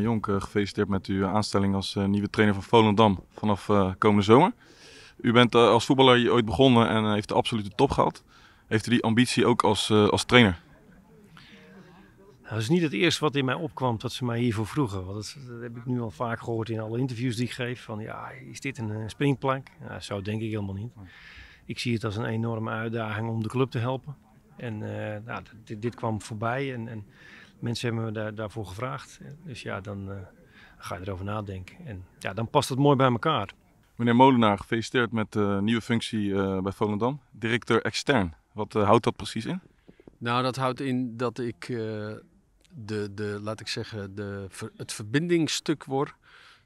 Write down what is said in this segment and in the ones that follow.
Jonk, gefeliciteerd met uw aanstelling als eh, nieuwe trainer van Volendam vanaf eh, komende zomer. U bent eh, als voetballer ooit begonnen en heeft de absolute top gehad. Heeft u die ambitie ook als, als trainer? Nou, dat is niet het eerste wat in mij opkwam dat ze mij hiervoor vroegen. Want dat, heb ik nu al vaak gehoord in alle interviews die ik geef. Van ja, is dit een springplank? Nou, zo denk ik helemaal niet. Ik zie het als een enorme uitdaging om de club te helpen. En nou, dit, dit, kwam voorbij. En, en Mensen hebben me daar, daarvoor gevraagd. Dus ja, dan eh, ga je erover nadenken. En ja, dan past het mooi bij elkaar. Meneer Molenaar, gefeliciteerd met eh, de nieuwe functie eh, bij Volendam. Directeur extern. Wat houdt dat precies in? Nou, dat houdt in dat ik de, de, laat ik zeggen, de, het verbindingstuk word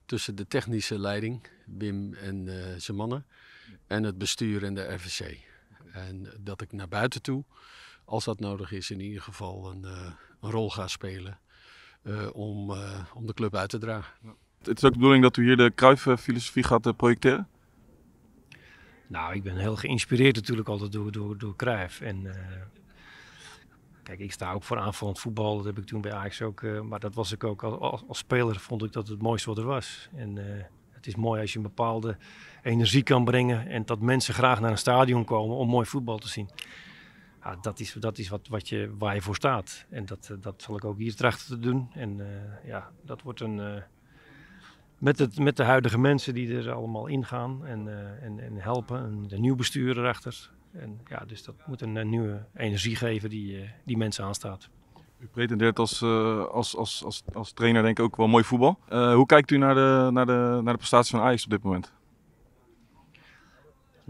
tussen de technische leiding, Wim en zijn mannen, en het bestuur en de RVC. En dat ik naar buiten toe, als dat nodig is, in ieder geval een, een rol gaat spelen eh, om, eh, om de club uit te dragen. Het is ook de bedoeling dat u hier de Cruijff-filosofie gaat eh, projecteren? Nou, ik ben heel geïnspireerd natuurlijk altijd door, door, door Cruijff. En kijk, ik sta ook voor aanvallend voetbal. Dat heb ik toen bij Ajax ook. maar dat was ik ook als, als, speler vond ik dat het mooiste wat er was. En het is mooi als je een bepaalde energie kan brengen. En dat mensen graag naar een stadion komen om mooi voetbal te zien ja, ah, dat is, dat is wat, wat je, waar je voor staat. En dat, eh, dat zal ik ook hier trachten te doen. En eh, ja, dat wordt een. Eh, met, het, met de huidige mensen die er allemaal ingaan en, en, en helpen. een de nieuw bestuur achter En ja, dus dat moet een, nieuwe energie geven die, die mensen aanstaat. U pretendeert als, als, als, als, als trainer denk ik ook wel mooi voetbal. hoe kijkt u naar de, naar, de, naar de prestaties van Ajax op dit moment?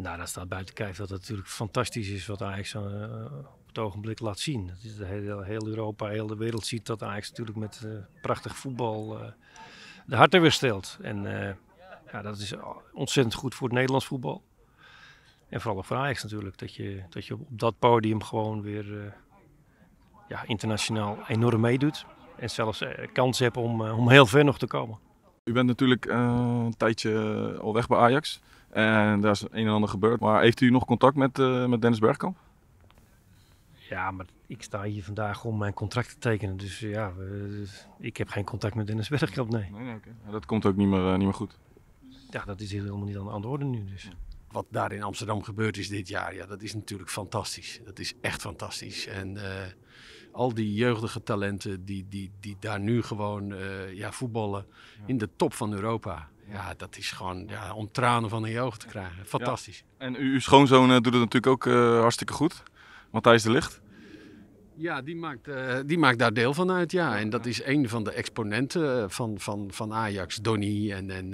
Nou, dat staat buiten kijf dat het natuurlijk fantastisch is wat Ajax eh, op het ogenblik laat zien. Dat is heel, heel, Europa, heel de wereld ziet dat Ajax natuurlijk met eh, prachtig voetbal eh, de harten weer stelt. En ja, dat is ontzettend goed voor het Nederlands voetbal. En vooral voor Ajax natuurlijk, dat je, dat je op dat podium gewoon weer ja, internationaal enorm meedoet. En zelfs kans hebt om, om heel ver nog te komen. U bent natuurlijk een tijdje al weg bij Ajax. En daar is een en ander gebeurd. Maar heeft u nog contact met, eh, met Dennis Bergkamp? Ja, maar ik sta hier vandaag om mijn contract te tekenen. Dus ja, ik heb geen contact met Dennis Bergkamp, nee. nee, nee Dat komt ook niet meer, eh, niet meer goed. Ja, dat is helemaal niet aan de, antwoorden. orde nu dus. Wat daar in Amsterdam gebeurd is dit jaar, ja, dat is natuurlijk fantastisch. Dat is echt fantastisch. En eh, al die jeugdige talenten die, die, die daar nu gewoon ja, voetballen in de top van Europa ja, dat is gewoon ja, om tranen van in je ogen te krijgen. Fantastisch. En uw, schoonzoon eh, doet het natuurlijk ook eh, hartstikke goed. Matthijs de Licht. Ja, die maakt, eh, die maakt daar deel van uit, ja. En dat is een van de exponenten van, van, van Ajax. Donny en, en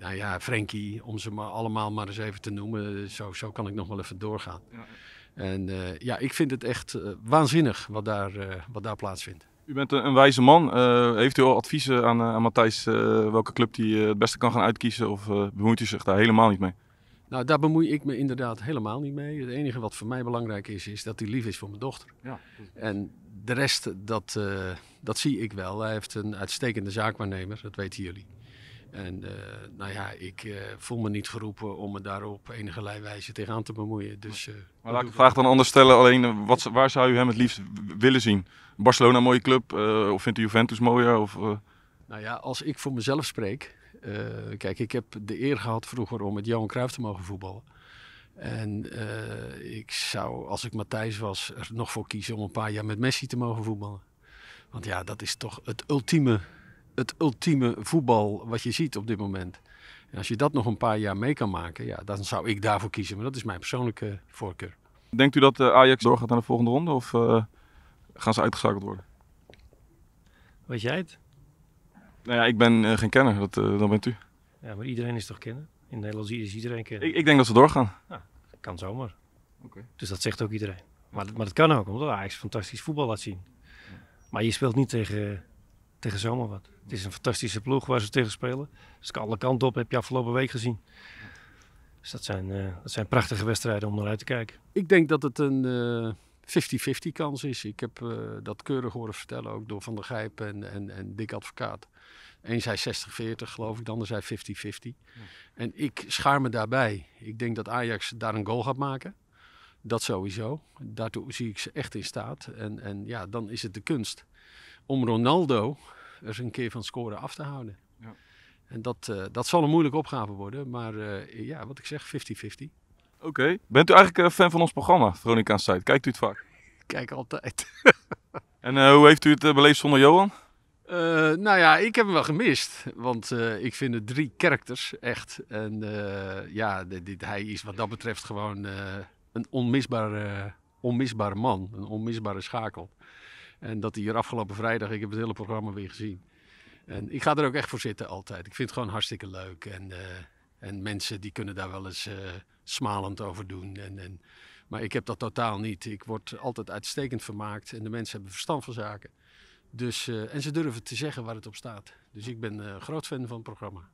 nou ja, Frenkie, om ze maar allemaal maar eens even te noemen. Zo, zo kan ik nog wel even doorgaan. Ja. En ja, ik vind het echt waanzinnig wat daar, wat daar plaatsvindt. U bent een, wijze man. Eh, heeft u al adviezen aan, eh, Matthijs eh, welke club hij het beste kan gaan uitkiezen? Of bemoeit u zich daar helemaal niet mee? Nou, daar bemoei ik me inderdaad helemaal niet mee. Het enige wat voor mij belangrijk is, is dat hij lief is voor mijn dochter. Ja, en de rest, dat, dat zie ik wel. Hij heeft een uitstekende zaakwaarnemer, dat weten jullie. En eh, nou ja, ik eh, voel me niet geroepen om me daar op enige wijze tegenaan te bemoeien. Dus, eh, maar laat ik de vraag dan anders stellen. Alleen, wat, waar zou u hem het liefst willen zien? Barcelona een mooie club? of vindt u Juventus mooier? Of, Nou ja, als ik voor mezelf spreek. kijk, ik heb de eer gehad vroeger om met Johan Cruijff te mogen voetballen. En ik zou, als ik Matthijs was, er nog voor kiezen om een paar jaar met Messi te mogen voetballen. Want ja, dat is toch het ultieme het ultieme voetbal wat je ziet op dit moment. En als je dat nog een paar jaar mee kan maken, ja, dan zou ik daarvoor kiezen. Maar dat is mijn persoonlijke voorkeur. Denkt u dat eh, Ajax doorgaat naar de volgende ronde of eh, gaan ze uitgeschakeld worden? Weet jij het? Nou ja, ik ben eh, geen kenner, dat, dan bent u. Ja, maar iedereen is toch kenner? In Nederland is iedereen kenner. Ik, ik denk dat ze doorgaan. kan zomaar. Dus dat zegt ook iedereen. Maar, maar dat kan ook, omdat Ajax fantastisch voetbal laat zien. Maar je speelt niet tegen tegen zomaar wat. Het is een fantastische ploeg waar ze tegen spelen. Dus ik alle kanten op, heb je afgelopen week gezien. Dus dat zijn, eh, dat zijn prachtige wedstrijden om naar uit te kijken. Ik denk dat het een... Uh... Eh, 50-50 kans is. Ik heb eh, dat keurig horen vertellen, ook door Van der Gijp en, en, en Dick Advocaat. Eén zei 60-40, geloof ik, de ander zei 50-50. En ik schaar me daarbij. Ik denk dat Ajax daar een goal gaat maken. Dat sowieso. Daartoe zie ik ze echt in staat. En, en ja, dan is het de kunst om Ronaldo eens een keer van scoren af te houden. Ja. En dat, eh, dat zal een moeilijke opgave worden, maar eh, ja, wat ik zeg, 50-50. Oké. Bent u eigenlijk een eh, fan van ons programma, Veronica's Site? Kijkt u het vaak? kijk altijd. en hoe heeft u het beleefd zonder Johan? nou ja, ik heb hem wel gemist, want ik vind het drie karakters echt. En ja, dit, hij is wat dat betreft gewoon een onmisbare, onmisbare man, een onmisbare schakel. En dat hij hier afgelopen vrijdag, ik heb het hele programma weer gezien. En ik ga er ook echt voor zitten altijd. Ik vind het gewoon hartstikke leuk. En, eh, en mensen die kunnen daar wel eens eh, smalend over doen. En, en, maar ik heb dat totaal niet. Ik word altijd uitstekend vermaakt. En de mensen hebben verstand van zaken. Dus, eh, en ze durven te zeggen waar het op staat. Dus ik ben groot fan van het programma.